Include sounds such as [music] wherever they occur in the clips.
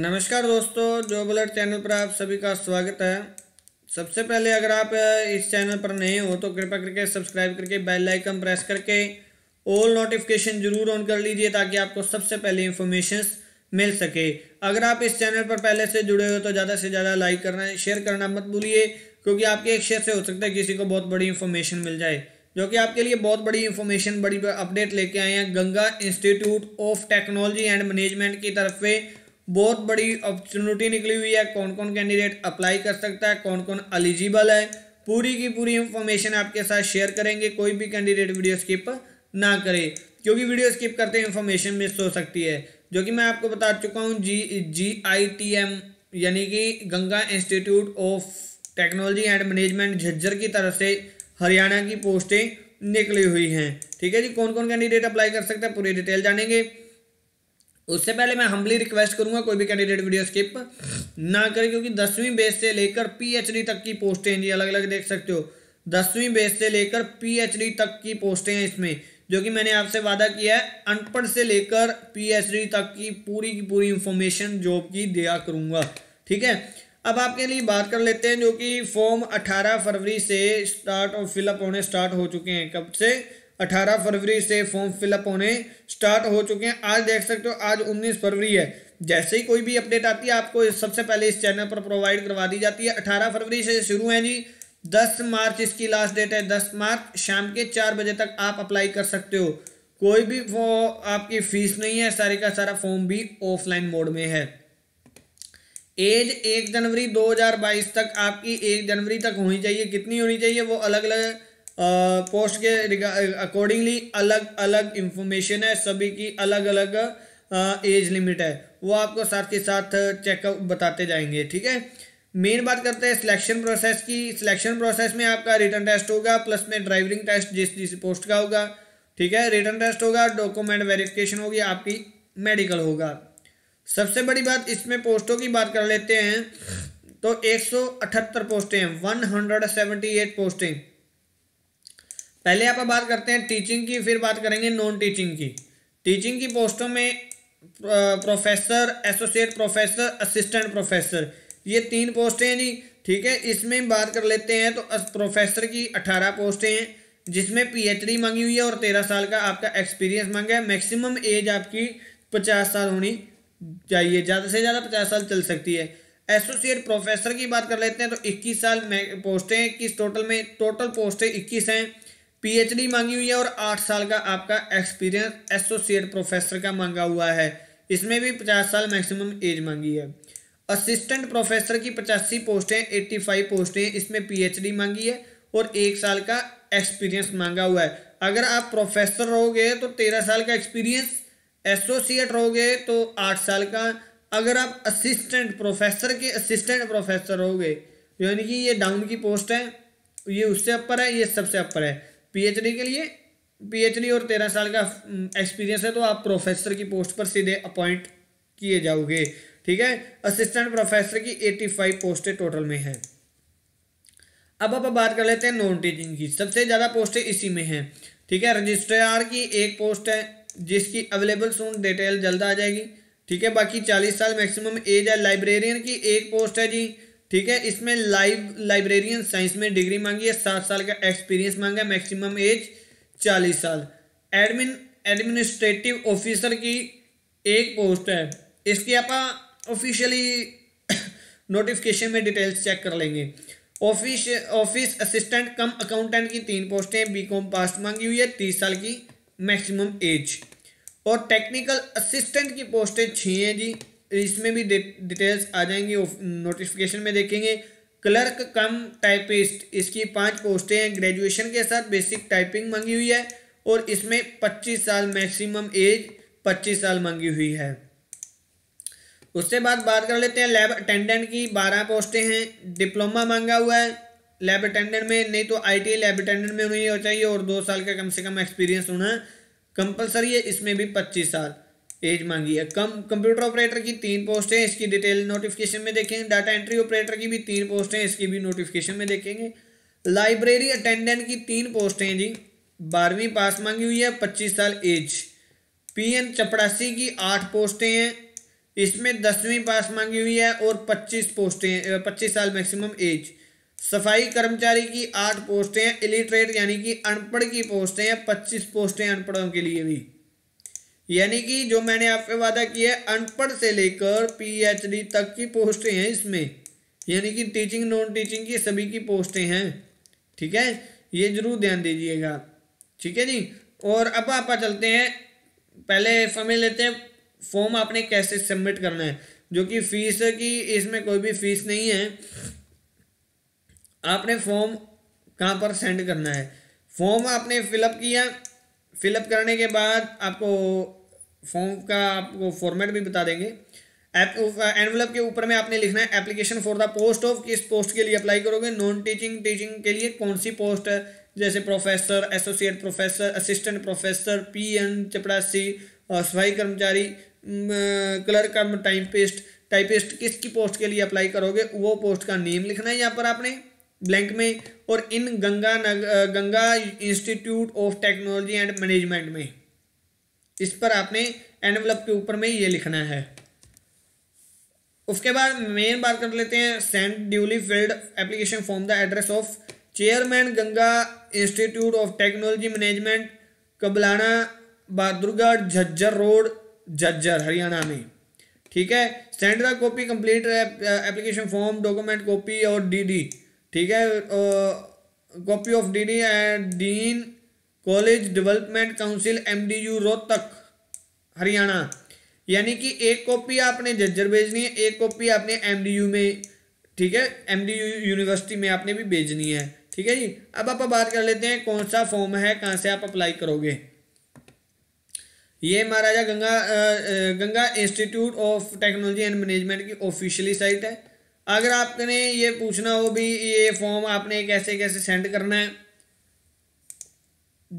नमस्कार दोस्तों जो बुलेट चैनल पर आप सभी का स्वागत है सबसे पहले अगर आप इस चैनल पर नए हो तो कृपा करके सब्सक्राइब करके बेल आइकन प्रेस करके ऑल नोटिफिकेशन जरूर ऑन कर लीजिए ताकि आपको सबसे पहले इन्फॉर्मेशन मिल सके अगर आप इस चैनल पर पहले से जुड़े हो तो ज़्यादा से ज़्यादा लाइक करना शेयर करना मत भूलिए क्योंकि आपके एक शेयर से हो सकता है किसी को बहुत बड़ी इन्फॉर्मेशन मिल जाए जो कि आपके लिए बहुत बड़ी इन्फॉर्मेशन बड़ी अपडेट लेके आए हैं Ganga institute of technology and management की तरफ से बहुत बड़ी अपॉर्चुनिटी निकली हुई है कौन कौन कैंडिडेट अप्लाई कर सकता है कौन कौन एलिजिबल है पूरी की पूरी इंफॉर्मेशन आपके साथ शेयर करेंगे कोई भी कैंडिडेट वीडियो स्किप ना करे क्योंकि वीडियो स्किप करते हैं इन्फॉर्मेशन मिस हो सकती है जो कि मैं आपको बता चुका हूँ जी जी आई टी एम यानी कि Ganga institute of technology and management Jhajjar की तरफ से हरियाणा की पोस्टें निकली हुई हैं ठीक है जी कौन कौन कैंडिडेट अप्लाई कर सकता है पूरी डिटेल जानेंगे उससे पहले मैं हम्बली रिक्वेस्ट करूंगा कोई भी कैंडिडेट वीडियो स्किप ना करें क्योंकि दसवीं बेस से लेकर पीएचडी तक की पोस्टें हैं जी अलग अलग देख सकते हो दसवीं बेस से लेकर पीएचडी तक की पोस्टें हैं इसमें जो कि मैंने आपसे वादा किया है अनपढ़ से लेकर पीएचडी तक की पूरी की पूरी इंफॉर्मेशन जॉब की दिया करूंगा ठीक है अब आपके लिए बात कर लेते हैं जो कि फॉर्म अठारह फरवरी से स्टार्ट और फिलअप होने स्टार्ट हो चुके हैं कब से 18 फरवरी से फॉर्म फिलअप होने स्टार्ट हो चुके हैं आज देख सकते हो आज 19 फरवरी है जैसे ही कोई भी अपडेट आती है आपको सबसे पहले इस चैनल पर प्रोवाइड करवा दी जाती है 18 फरवरी से शुरू है जी 10 मार्च इसकी लास्ट डेट है 10 मार्च शाम के चार बजे तक आप अप्लाई कर सकते हो कोई भी वो आपकी फीस नहीं है सारे का सारा फॉर्म भी ऑफलाइन मोड में है एज एक जनवरी 2022 तक आपकी एक जनवरी तक होनी चाहिए कितनी होनी चाहिए वो अलग अलग पोस्ट के अकॉर्डिंगली अलग अलग इंफॉर्मेशन है सभी की अलग अलग एज लिमिट है वो आपको साथ ही साथ चेकअप बताते जाएंगे ठीक है मेन बात करते हैं सिलेक्शन प्रोसेस की सिलेक्शन प्रोसेस में आपका रिटर्न टेस्ट होगा प्लस में ड्राइविंग टेस्ट जिस जिस पोस्ट का होगा ठीक है रिटर्न टेस्ट होगा डॉक्यूमेंट वेरिफिकेशन होगी आपकी मेडिकल होगा सबसे बड़ी बात इसमें पोस्टों की बात कर लेते हैं तो 178 पोस्टें वन एट पोस्टें पहले आप बात करते हैं टीचिंग की फिर बात करेंगे नॉन टीचिंग की टीचिंग की पोस्टों में professor associate professor assistant professor ये तीन पोस्टें हैं जी ठीक है इसमें बात कर लेते हैं तो प्रोफेसर की अठारह पोस्टें हैं जिसमें पीएचडी मांगी हुई है और तेरह साल का आपका एक्सपीरियंस मांगा है मैक्सिमम एज आपकी पचास साल होनी चाहिए ज़्यादा से ज़्यादा पचास साल चल सकती है एसोसिएट प्रोफेसर की बात कर लेते हैं तो इक्कीस साल पोस्टें इक्कीस टोटल में टोटल पोस्टें इक्कीस हैं पीएचडी मांगी हुई है और आठ साल का आपका एक्सपीरियंस एसोसिएट प्रोफेसर का मांगा हुआ है इसमें भी पचास साल मैक्सिमम एज मांगी है असिस्टेंट प्रोफेसर की पचासी पोस्टें एट्टी फाइव पोस्टें इसमें पीएचडी मांगी है और एक साल का एक्सपीरियंस मांगा हुआ है अगर आप प्रोफेसर रहोगे तो तेरह साल का एक्सपीरियंस एसोसिएट रहोगे तो आठ साल का अगर आप असिस्टेंट प्रोफेसर के असिस्टेंट प्रोफेसर रहोगे यानी कि ये डाउन की पोस्ट है ये उससे अपर है ये सबसे अपर है पीएचडी के लिए पीएचडी और तेरह साल का एक्सपीरियंस हम्म, है तो आप प्रोफेसर की पोस्ट पर सीधे अपॉइंट किए जाओगे ठीक है असिस्टेंट प्रोफेसर की एटी फाइव पोस्टें टोटल में है अब आप बात कर लेते हैं नॉन टीचिंग की सबसे ज़्यादा पोस्टें इसी में है ठीक है रजिस्ट्रार की एक पोस्ट है जिसकी अवेलेबल सून डिटेल जल्द आ जाएगी ठीक है बाकी चालीस साल मैक्सिमम एज है लाइब्रेरियन की एक पोस्ट है जी ठीक है इसमें लाइव लाइब्रेरियन साइंस में डिग्री मांगी है सात साल का एक्सपीरियंस मांगा है मैक्सिमम एज चालीस साल एडमिन एडमिनिस्ट्रेटिव ऑफिसर की एक पोस्ट है इसकी आप ऑफिशियली नोटिफिकेशन में डिटेल्स चेक कर लेंगे office office assistant cum accountant की तीन पोस्टें बी कॉम पास मांगी हुई है तीस साल की मैक्सिमम एज और टेक्निकल असिस्टेंट की पोस्टें छः हैं जी इसमें भी डिटेल्स आ जाएंगी नोटिफिकेशन में देखेंगे क्लर्क कम टाइपिस्ट इसकी पांच पोस्टें हैं ग्रेजुएशन के साथ बेसिक टाइपिंग मांगी हुई है और इसमें 25 साल मैक्सिमम एज 25 साल मांगी हुई है उसके बाद बात कर लेते हैं लैब अटेंडेंट की 12 पोस्टें हैं डिप्लोमा मांगा हुआ है लैब अटेंडेंट में नहीं तो टी लैब अटेंडेंट में उन्हें चाहिए और दो साल का कम से कम एक्सपीरियंस होना कंपलसरी है इसमें भी पच्चीस साल एज मांगी है कम कंप्यूटर ऑपरेटर की तीन पोस्ट है इसकी डिटेल नोटिफिकेशन में देखेंगे डाटा एंट्री ऑपरेटर की भी तीन पोस्ट हैं इसकी भी नोटिफिकेशन में देखेंगे लाइब्रेरी अटेंडेंट की तीन पोस्ट हैं जी बारहवीं पास मांगी हुई है पच्चीस साल एज पी एन चपड़ासी की आठ पोस्टें हैं इसमें दसवीं पास मांगी हुई है और पच्चीस पोस्टें पच्चीस साल मैक्सिमम एज सफाई कर्मचारी की आठ पोस्टें हैं इलिटरेट यानी कि अनपढ़ की पोस्टें हैं पच्चीस पोस्टें अनपढ़ों के लिए भी यानी कि जो मैंने आपसे वादा किया है अनपढ़ से लेकर पीएचडी तक की पोस्टें हैं इसमें यानी कि टीचिंग नॉन टीचिंग की सभी की पोस्टें हैं ठीक है ये जरूर ध्यान दीजिएगा ठीक है जी और अब आप चलते हैं पहले समय लेते हैं फॉर्म आपने कैसे सबमिट करना है जो कि फीस की इसमें कोई भी फीस नहीं है आपने फॉर्म कहाँ पर सेंड करना है फॉर्म आपने फिलअप किया फिलअप करने के बाद आपको फॉर्म का आपको फॉर्मेट भी बता देंगे एनवलप uh, के ऊपर में आपने लिखना है application for the post of किस पोस्ट के लिए अप्लाई करोगे नॉन टीचिंग टीचिंग के लिए कौन सी पोस्ट है जैसे professor associate professor assistant professor peon चपड़ासी uh, सफाई कर्मचारी क्लर्क का टाइपिस्ट टाइपिस्ट किसकी पोस्ट के लिए अप्लाई करोगे वो पोस्ट का नेम लिखना है यहाँ पर आपने ब्लैंक में और इन गंगा नग Ganga institute of technology and management में इस पर आपने एनवलप के ऊपर में ये लिखना है उसके बाद मेन बात कर लेते हैं sent duly filled application form the address of chairman Ganga institute of technology management Kablana Bahadurgarh Jhajjar road Jhajjar Haryana में ठीक है send the copy complete application form document copy और डीडी ठीक है copy of D D and dean college development council M D U Rohtak Haryana यानी कि एक copy आपने जज्जर भेजनी है एक कॉपी आपने एम डी यू में ठीक है एम डी यू यूनिवर्सिटी में आपने भी भेजनी है ठीक है जी अब आप बात कर लेते हैं कौन सा फॉर्म है कहाँ से आप अप्लाई करोगे ये Maharaja Ganga Ganga institute of technology and management की ऑफिशियली साइट है अगर आपने ये पूछना हो भी ये फॉर्म आपने कैसे कैसे सेंड करना है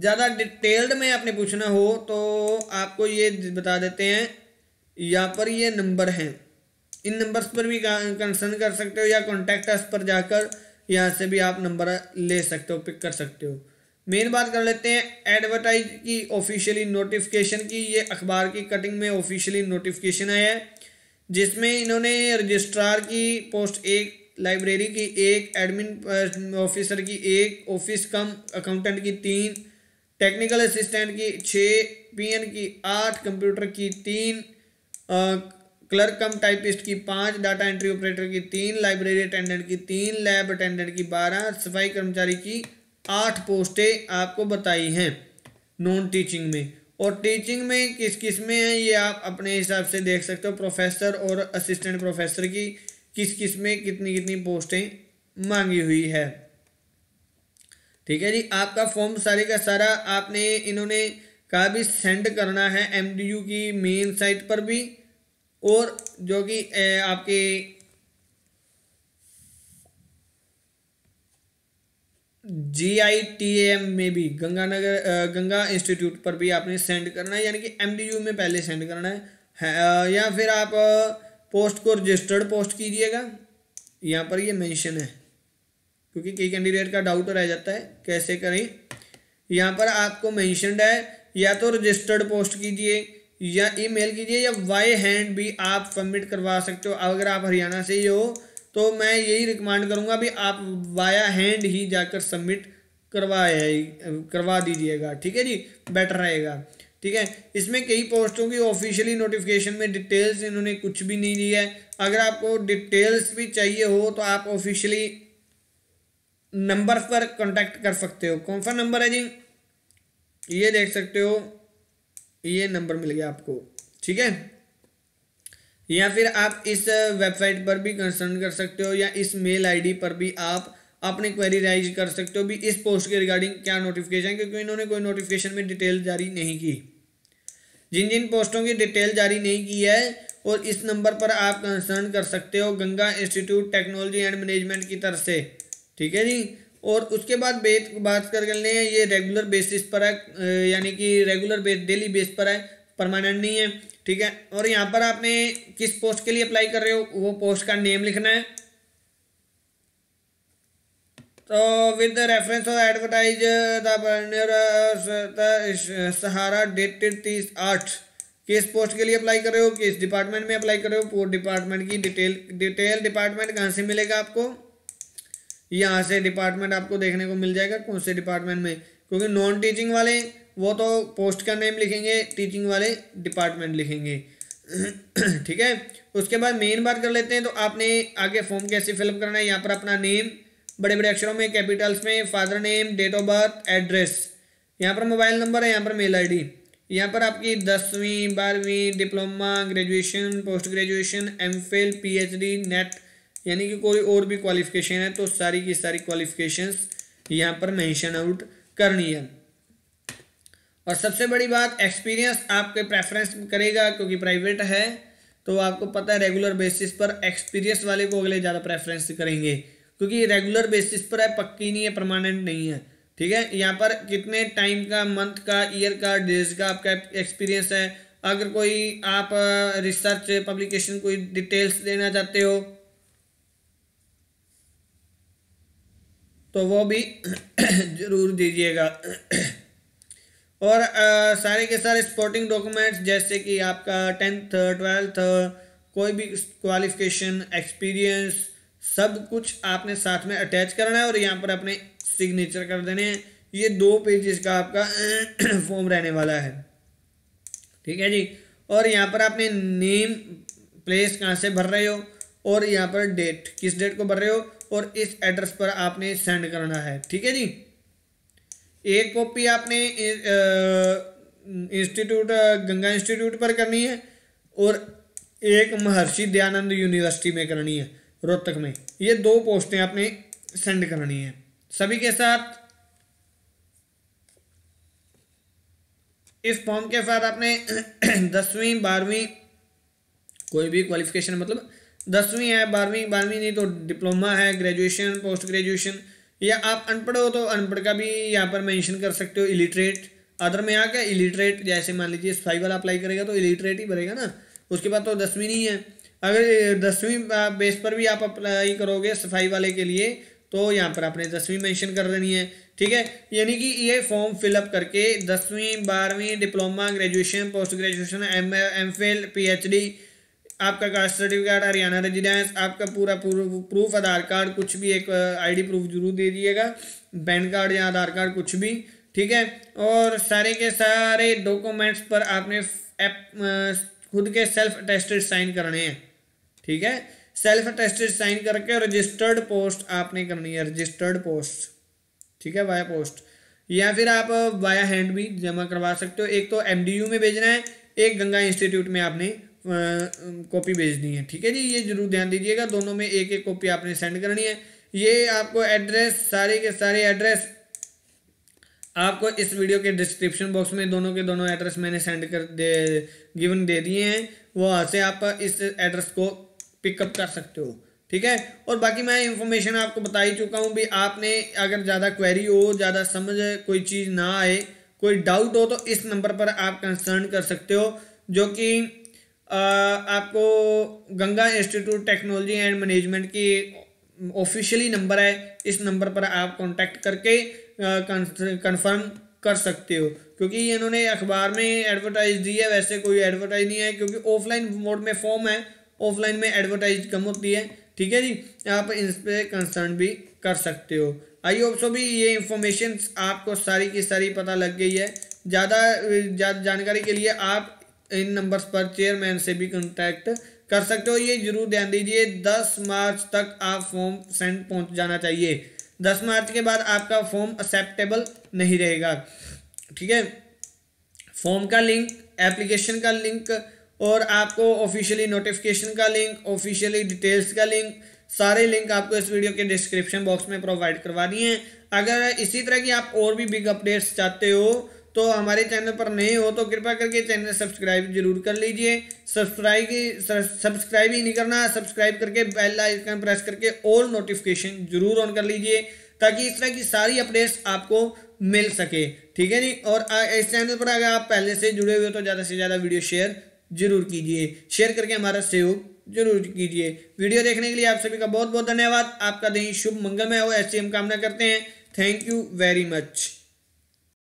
ज़्यादा डिटेल्ड में आपने पूछना हो तो आपको ये बता देते हैं यहाँ पर ये नंबर हैं इन नंबर्स पर भी कंसर्न कर सकते हो या कॉन्टैक्ट अस पर जाकर यहाँ से भी आप नंबर ले सकते हो पिक कर सकते हो मेन बात कर लेते हैं एडवर्टाइज की ऑफिशियली नोटिफिकेशन की ये अखबार की कटिंग में ऑफिशियली नोटिफिकेशन आया है जिसमें इन्होंने रजिस्ट्रार की पोस्ट एक लाइब्रेरी की एक एडमिन ऑफिसर uh, की एक ऑफिस कम अकाउंटेंट की तीन टेक्निकल असिस्टेंट की छः पीएन की आठ कंप्यूटर की तीन क्लर्क uh, कम टाइपिस्ट की पाँच डाटा एंट्री ऑपरेटर की तीन लाइब्रेरी अटेंडेंट की तीन लैब अटेंडेंट की बारह सफाई कर्मचारी की आठ पोस्टें आपको बताई हैं नॉन टीचिंग में और टीचिंग में किस किस में है ये आप अपने हिसाब से देख सकते हो प्रोफेसर और असिस्टेंट प्रोफेसर की किस किस में कितनी कितनी पोस्टें मांगी हुई है ठीक है जी आपका फॉर्म सारे का सारा आपने इन्होंने कहा भी सेंड करना है एमडीयू की मेन साइट पर भी और जो कि आपके जी आई टी एम में भी गंगानगर गंगा इंस्टीट्यूट पर भी आपने सेंड करना है यानी कि एम डी यू में पहले सेंड करना है, है या फिर आप पोस्ट को रजिस्टर्ड पोस्ट कीजिएगा यहाँ पर ये यह मेंशन है क्योंकि कई कैंडिडेट का डाउट रह जाता है कैसे करें यहाँ पर आपको मैंशनड है या तो रजिस्टर्ड पोस्ट कीजिए या ईमेल कीजिए या वाई हैंड भी आप सबमिट करवा सकते हो अगर आप हरियाणा से ही हो तो मैं यही रिकमेंड करूँगा भी आप वाया हैंड ही जाकर सबमिट करवाया करवा दीजिएगा ठीक है जी बेटर रहेगा ठीक है इसमें कई पोस्टों की ऑफिशियली नोटिफिकेशन में डिटेल्स इन्होंने कुछ भी नहीं दी है अगर आपको डिटेल्स भी चाहिए हो तो आप ऑफिशियली नंबर पर कॉन्टेक्ट कर सकते हो कौन सा नंबर है जी ये देख सकते हो ये नंबर मिल गया आपको ठीक है या फिर आप इस वेबसाइट पर भी कंसर्न कर सकते हो या इस मेल आईडी पर भी आप अपनी क्वेरी राइज कर सकते हो भी इस पोस्ट के रिगार्डिंग क्या नोटिफिकेशन क्योंकि इन्होंने कोई नोटिफिकेशन में डिटेल जारी नहीं की जिन जिन पोस्टों की डिटेल जारी नहीं की है और इस नंबर पर आप कंसर्न कर सकते हो Ganga institute technology and management की तरफ से ठीक है जी और उसके बाद बेत बात कर लें ये रेगुलर बेसिस पर है यानी कि रेगुलर बेस डेली बेस पर है परमानेंट नहीं है ठीक है और यहाँ पर आपने किस पोस्ट के लिए अप्लाई कर रहे हो वो पोस्ट का नेम लिखना है तो with reference of advertise Sahara dated तीस आठ किस पोस्ट के लिए अप्लाई कर रहे हो किस डिपार्टमेंट में अप्लाई कर रहे हो पूरे डिपार्टमेंट की डिटेल डिटेल डिपार्टमेंट कहाँ से मिलेगा आपको यहाँ से डिपार्टमेंट आपको देखने को मिल जाएगा कौन से डिपार्टमेंट में क्योंकि नॉन टीचिंग वाले वो तो पोस्ट का नेम लिखेंगे टीचिंग वाले डिपार्टमेंट लिखेंगे [clears throat] ठीक है उसके बाद मेन बात कर लेते हैं तो आपने आगे फॉर्म कैसे फिलअप करना है यहाँ पर अपना नेम बड़े बड़े अक्षरों में कैपिटल्स में father name date of birth address यहाँ पर मोबाइल नंबर है यहाँ पर मेल आई डी यहाँ पर आपकी दसवीं बारहवीं diploma graduation post graduation M phil P H D NET यानी कि कोई और भी क्वालिफिकेशन है तो सारी की सारी क्वालिफिकेशन यहाँ पर मैंशन आउट करनी है और सबसे बड़ी बात एक्सपीरियंस आपके प्रेफरेंस करेगा क्योंकि प्राइवेट है तो आपको पता है रेगुलर बेसिस पर एक्सपीरियंस वाले को अगले ज़्यादा प्रेफरेंस करेंगे क्योंकि रेगुलर बेसिस पर है पक्की नहीं है परमानेंट नहीं है ठीक है यहाँ पर कितने टाइम का मंथ का ईयर का डेज का आपका एक्सपीरियंस है अगर कोई आप रिसर्च पब्लिकेशन कोई डिटेल्स देना चाहते हो तो वो भी [coughs] ज़रूर दीजिएगा और आ, सारे के सारे स्पोर्टिंग डॉक्यूमेंट्स जैसे कि आपका टेंथ ट्वेल्थ कोई भी क्वालिफिकेशन एक्सपीरियंस सब कुछ आपने साथ में अटैच करना है और यहाँ पर अपने सिग्नेचर कर देने हैं ये दो पेजेस का आपका फॉर्म [clears throat] रहने वाला है ठीक है जी और यहाँ पर आपने नेम प्लेस कहाँ से भर रहे हो और यहाँ पर डेट किस डेट को भर रहे हो और इस एड्रेस पर आपने सेंड करना है ठीक है जी एक कॉपी आपने इंस्टीट्यूट गंगा इंस्टीट्यूट पर करनी है और एक महर्षि दयानंद यूनिवर्सिटी में करनी है रोहतक में ये दो पोस्टें आपने सेंड करनी है सभी के साथ इस फॉर्म के साथ आपने [clears throat] दसवीं बारहवीं कोई भी क्वालिफिकेशन मतलब दसवीं है बारहवीं बारहवीं नहीं तो डिप्लोमा है ग्रेजुएशन पोस्ट ग्रेजुएशन या आप अनपढ़ हो तो अनपढ़ का भी यहाँ पर मेंशन कर सकते हो इलिटरेट अदर में आ गया इलिटरेट जैसे मान लीजिए फाइव वाला अप्लाई करेगा तो इलिटरेट ही भरेगा ना उसके बाद तो दसवीं नहीं है अगर दसवीं बेस पर भी आप अप्लाई करोगे सफाई वाले के लिए तो यहाँ पर आपने दसवीं मेंशन कर देनी है ठीक है यानी कि ये फॉर्म फिलअप करके दसवीं बारहवीं diploma graduation post graduation M M phil P H D आपका कास्ट सर्टिफिकेट हरियाणा रेजिडेंस आपका पूरा प्रूफ आधार कार्ड कुछ भी एक आईडी uh, प्रूफ जरूर दे दीजिएगा पैन कार्ड या आधार कार्ड कुछ भी ठीक है और सारे के सारे डॉक्यूमेंट्स पर आपने एप, uh, खुद के सेल्फ अटेस्टेड साइन करने हैं ठीक है सेल्फ अटेस्टेड साइन करके रजिस्टर्ड पोस्ट आपने करनी है रजिस्टर्ड पोस्ट ठीक है वाया पोस्ट या फिर आप वाया uh, हैंड भी जमा करवा सकते हो एक तो एमडीयू में भेजना है एक गंगा इंस्टीट्यूट में आपने कॉपी भेजनी है ठीक है जी ये जरूर ध्यान दीजिएगा दोनों में एक एक कॉपी आपने सेंड करनी है ये आपको एड्रेस सारे के सारे एड्रेस आपको इस वीडियो के डिस्क्रिप्शन बॉक्स में दोनों के दोनों एड्रेस मैंने सेंड कर दे गिवन दे दिए हैं वहाँ से आप इस एड्रेस को पिकअप कर सकते हो ठीक है और बाकी मैं इन्फॉर्मेशन आपको बता ही चुका हूँ भी आपने अगर ज़्यादा क्वेरी हो ज़्यादा समझ कोई चीज़ ना आए कोई डाउट हो तो इस नंबर पर आप कंसर्न कर सकते हो जो कि आपको Ganga institute technology and management की ऑफिशियली नंबर है इस नंबर पर आप कांटेक्ट करके कंफर्म कर सकते हो क्योंकि इन्होंने अखबार में एडवर्टाइज दी है वैसे कोई एडवर्टाइज नहीं है क्योंकि ऑफलाइन मोड में फॉर्म है ऑफलाइन में एडवर्टाइज कम होती है ठीक है जी आप इस पर कंसर्न भी कर सकते हो आई होप सो भी ये इंफॉर्मेशन आपको सारी की सारी पता लग गई है ज़्यादा जानकारी के लिए आप इन नंबर्स पर चेयरमैन से भी कॉन्टैक्ट कर सकते हो ये जरूर ध्यान दीजिए दस मार्च तक आप फॉर्म सेंड पहुंच जाना चाहिए दस मार्च के बाद आपका फॉर्म एक्सेप्टेबल नहीं रहेगा ठीक है फॉर्म का लिंक एप्लीकेशन का लिंक और आपको ऑफिशियली नोटिफिकेशन का लिंक ऑफिशियली डिटेल्स का लिंक सारे लिंक आपको इस वीडियो के डिस्क्रिप्शन बॉक्स में प्रोवाइड करवा दिए हैं अगर इसी तरह की आप और भी बिग अपडेट्स चाहते हो तो हमारे चैनल पर नए हो तो कृपया करके चैनल सब्सक्राइब जरूर कर लीजिए सब्सक्राइब सब्सक्राइब ही नहीं करना सब्सक्राइब करके बेल आइकन प्रेस करके ऑल नोटिफिकेशन जरूर ऑन कर लीजिए ताकि इस तरह की सारी अपडेट्स आपको मिल सके ठीक है नहीं और इस चैनल पर अगर आप पहले से जुड़े हुए तो ज़्यादा से ज़्यादा वीडियो शेयर जरूर कीजिए शेयर करके हमारा सहयोग जरूर कीजिए वीडियो देखने के लिए आप सभी का बहुत बहुत धन्यवाद आपका दिन शुभ मंगलमय हो ऐसी हम कामना करते हैं थैंक यू वेरी मच